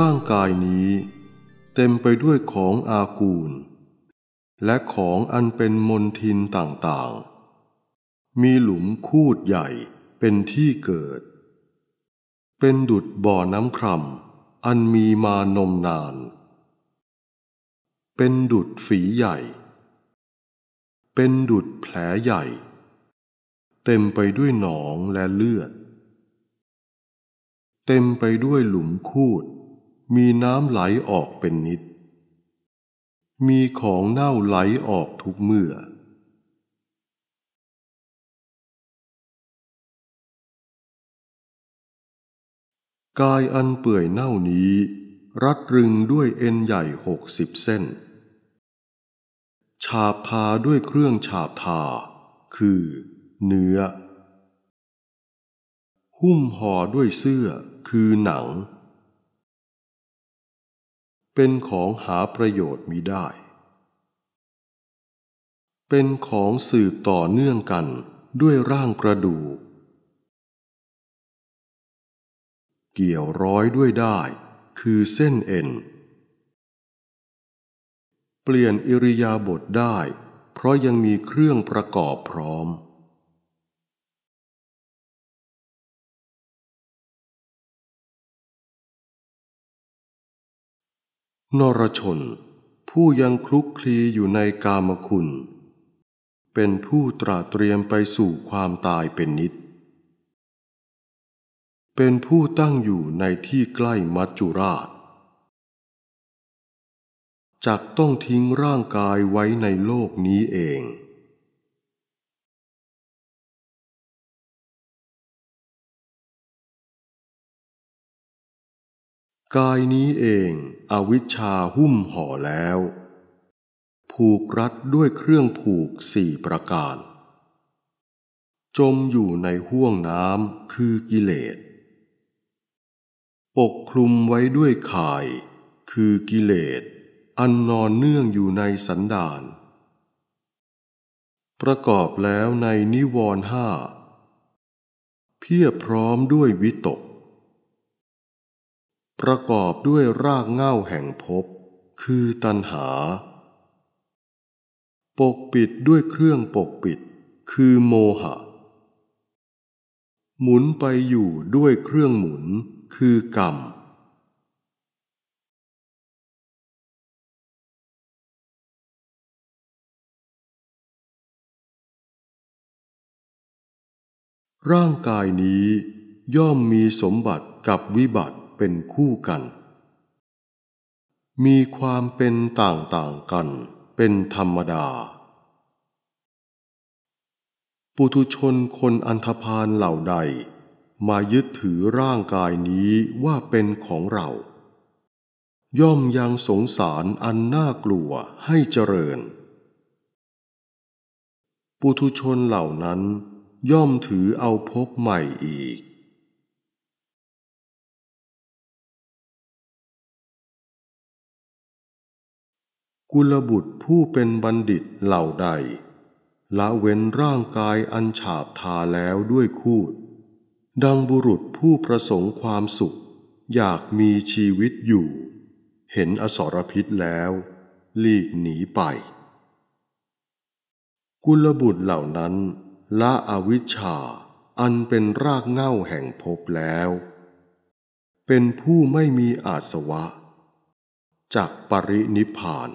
ร่างกายนี้เต็มไปด้วยของอากูล และของอันเป็นมนทินต่างๆ มีหลุมคูดใหญ่เป็นที่เกิด เป็นดุดบ่อน้ำคร่ำอันมีมานมนาน เป็นดุดฝีใหญ่ เป็นดุดแผลใหญ่ เต็มไปด้วยหนองและเลือด เต็มไปด้วยหลุมคูดมีน้ำไหลออกเป็นนิด มีของเน่าไหลออกทุกเมื่อ กายอันเปื่อยเน่านี้ รัดรึงด้วยเอ็นใหญ่หกสิบเส้น ฉาบทาด้วยเครื่องฉาบทา คือเนื้อ หุ้มห่อด้วยเสื้อคือหนังเป็นของหาประโยชน์มิได้ เป็นของสืบต่อเนื่องกันด้วยร่างกระดูกเกี่ยวร้อยด้วยได้คือเส้นเอ็น เปลี่ยนอิริยาบถได้เพราะยังมีเครื่องประกอบพร้อมนรชนผู้ยังคลุกคลีอยู่ในกามคุณ เป็นผู้ตราเตรียมไปสู่ความตายเป็นนิด เป็นผู้ตั้งอยู่ในที่ใกล้มัจจุราชจักต้องทิ้งร่างกายไว้ในโลกนี้เองกายนี้เองอวิชชาหุ้มห่อแล้ว ผูกรัดด้วยเครื่องผูกสี่ประการจมอยู่ในห่วงน้ำคือกิเลส ปกคลุมไว้ด้วยข่าย คือกิเลส อันนอนเนื่องอยู่ในสันดานประกอบแล้วในนิวรห้า เพียบพร้อมด้วยวิตกประกอบด้วยรากเง่าแห่งภพคือตัณหา ปกปิดด้วยเครื่องปกปิดคือโมหะ หมุนไปอยู่ด้วยเครื่องหมุนคือกรรม ร่างกายนี้ย่อมมีสมบัติกับวิบัติเป็นคู่กัน มีความเป็นต่างๆกันเป็นธรรมดา ปุถุชนคนอันธพาลเหล่าใด มายึดถือร่างกายนี้ว่าเป็นของเรา ย่อมยังสงสารอันน่ากลัวให้เจริญ ปุถุชนเหล่านั้น ย่อมถือเอาพบใหม่อีกกุลบุตรผู้เป็นบัณฑิตเหล่าใด ละเว้นร่างกายอันฉาบทาแล้วด้วยคูด ดังบุรุษผู้ประสงค์ความสุขอยากมีชีวิตอยู่ เห็นอสรพิษแล้วหลีกหนีไป กุลบุตรเหล่านั้น ละอวิชชา อันเป็นรากเหง้าแห่งภพแล้ว เป็นผู้ไม่มีอาสวะ จากปรินิพาน